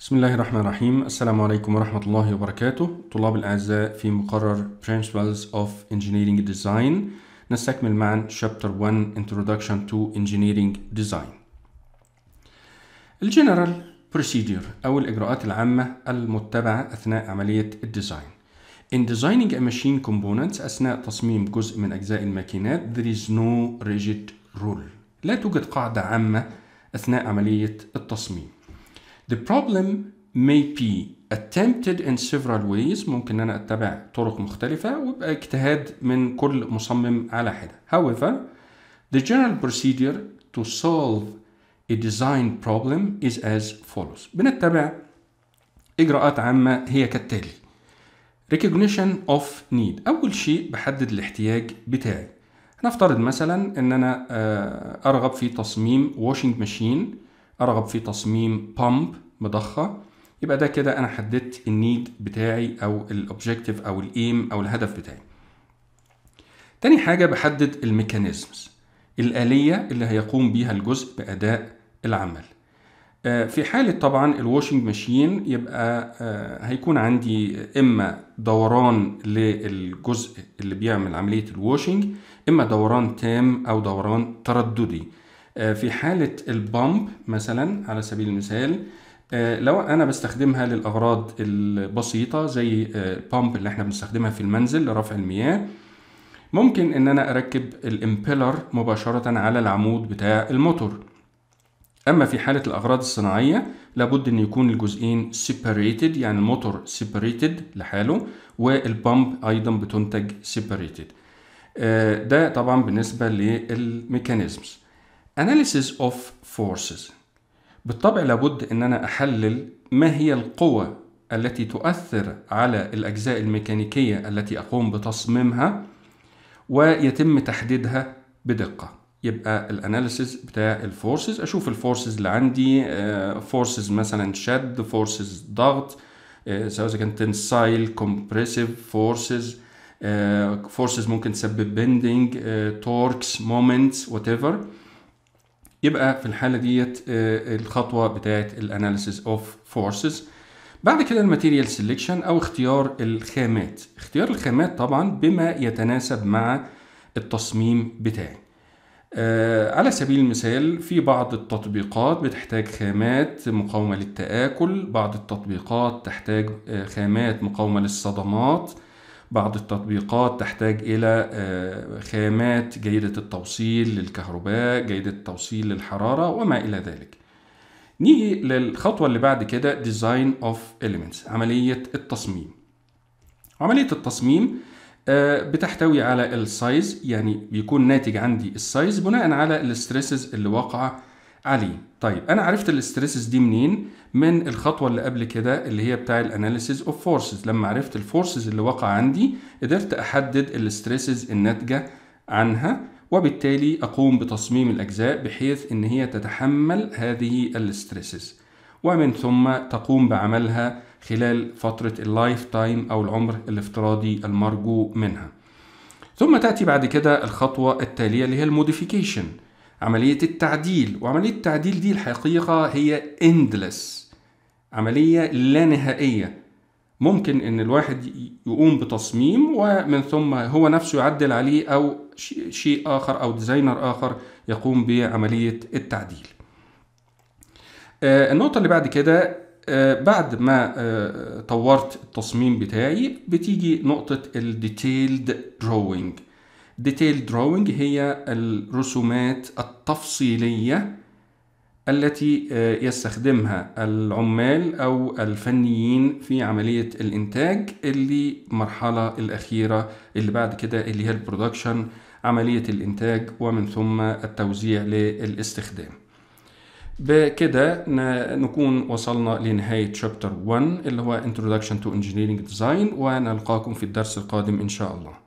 بسم الله الرحمن الرحيم السلام عليكم ورحمة الله وبركاته طلاب الأعزاء في مقرر Principles of Engineering Design نستكمل معا Chapter 1 Introduction to Engineering Design الجنرال Procedure أو الإجراءات العامة المتبعة أثناء عملية الديزاين In designing a machine components أثناء تصميم جزء من أجزاء الماكينات there is no rigid rule لا توجد قاعدة عامة أثناء عملية التصميم The problem may be attempted in several ways ممكن انا اتبع طرق مختلفة ويبقى اجتهاد من كل مصمم على حدة. However, the general procedure to solve a design problem is as follows. بنتبع إجراءات عامة هي كالتالي. Recognition of need. أول شيء بحدد الاحتياج بتاعي. هنفترض مثلا إن أنا آه، أرغب في تصميم washing machine، أرغب في تصميم pump، مضخه يبقى ده كده انا حددت النيد بتاعي او الاوبجيكتيف او الايم او الهدف بتاعي تاني حاجة بحدد الميكانيزمز الآلية اللي هيقوم بيها الجزء بأداء العمل آه، في حالة طبعا الواشنج ماشين يبقى آه، هيكون عندي إما دوران للجزء اللي بيعمل عملية الواشنج إما دوران تام أو دوران ترددي آه، في حالة البامب مثلا على سبيل المثال آه، لو انا بستخدمها للاغراض البسيطه زي البامب آه، اللي احنا بنستخدمها في المنزل لرفع المياه ممكن ان انا اركب الامبيلر مباشره على العمود بتاع الموتور اما في حاله الاغراض الصناعيه لابد ان يكون الجزئين سيبريتد يعني الموتور سيبريتد لحاله والبامب ايضا بتنتج سيبريتد آه، ده طبعا بالنسبه للميكانيزمز analysis of forces بالطبع لابد ان انا احلل ما هي القوى التي تؤثر على الاجزاء الميكانيكيه التي اقوم بتصميمها ويتم تحديدها بدقه يبقى الاناليسز بتاع الفورسز اشوف الفورسز اللي عندي فورسز آه، مثلا شد فورسز ضغط آه، سواء كان تنسايل كومبريسيف فورسز فورسز ممكن تسبب بندنج توركس مومنتس وات ايفر يبقى في الحاله ديت آه، الخطوه بتاعه الاناليسيز اوف فورسز بعد كده الماتيريال سيلكشن او اختيار الخامات اختيار الخامات طبعا بما يتناسب مع التصميم بتاعي آه على سبيل المثال في بعض التطبيقات بتحتاج خامات مقاومة للتآكل بعض التطبيقات تحتاج آه، خامات مقاومة للصدمات بعض التطبيقات تحتاج إلى آه، خامات جيدة التوصيل للكهرباء جيدة التوصيل للحرارة وما إلى ذلك نيجي للخطوة اللي بعد كده Design of Elements عملية التصميم عملية التصميم آه، بتحتوي على السايز يعني بيكون ناتج عندي السايز بناء على الستريسز اللي واقعه عليه طيب انا عرفت الاستريسز دي منين من الخطوه اللي قبل كده اللي هي بتاع الاناليسيز اوف فورسز لما عرفت الفورسز اللي وقع عندي قدرت احدد الاستريسز الناتجه عنها وبالتالي اقوم بتصميم الاجزاء بحيث ان هي تتحمل هذه الاستريسز ومن ثم تقوم بعملها خلال فتره اللايف تايم او العمر الافتراضي المرجو منها ثم تاتي بعد كده الخطوه التاليه اللي هي الموديفيكيشن عملية التعديل وعملية التعديل دي الحقيقة هي endless عملية لا نهائية ممكن ان الواحد يقوم بتصميم ومن ثم هو نفسه يعدل عليه او شيء اخر او ديزاينر اخر يقوم بعمليه التعديل آه، النقطه اللي بعد كده آه، بعد ما آه، طورت التصميم بتاعي بتيجي نقطه الديتيلد دروينج ديتيل دروينج هي الرسومات التفصيلية التي آه، يستخدمها العمال أو الفنيين في عملية الإنتاج اللي مرحلة الأخيرة اللي بعد كده اللي هي البرودكشن عملية الإنتاج ومن ثم التوزيع للاستخدام بكده نكون وصلنا لنهاية شابتر 1 اللي هو Introduction to Engineering Design ونلقاكم في الدرس القادم إن شاء الله